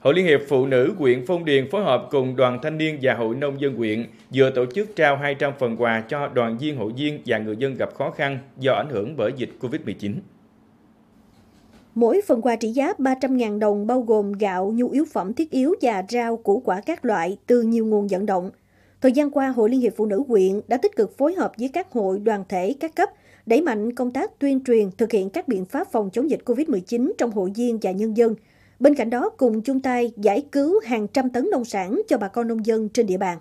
Hội Liên hiệp Phụ nữ huyện Phong Điền phối hợp cùng Đoàn Thanh niên và Hội Nông dân huyện vừa tổ chức trao 200 phần quà cho đoàn viên hội viên và người dân gặp khó khăn do ảnh hưởng bởi dịch COVID-19. Mỗi phần quà trị giá 300.000 đồng bao gồm gạo, nhu yếu phẩm thiết yếu và rau, củ quả các loại từ nhiều nguồn vận động. Thời gian qua, Hội Liên hiệp Phụ nữ huyện đã tích cực phối hợp với các hội, đoàn thể, các cấp, đẩy mạnh công tác tuyên truyền, thực hiện các biện pháp phòng chống dịch COVID-19 trong hội viên và nhân dân – Bên cạnh đó, cùng chung tay giải cứu hàng trăm tấn nông sản cho bà con nông dân trên địa bàn.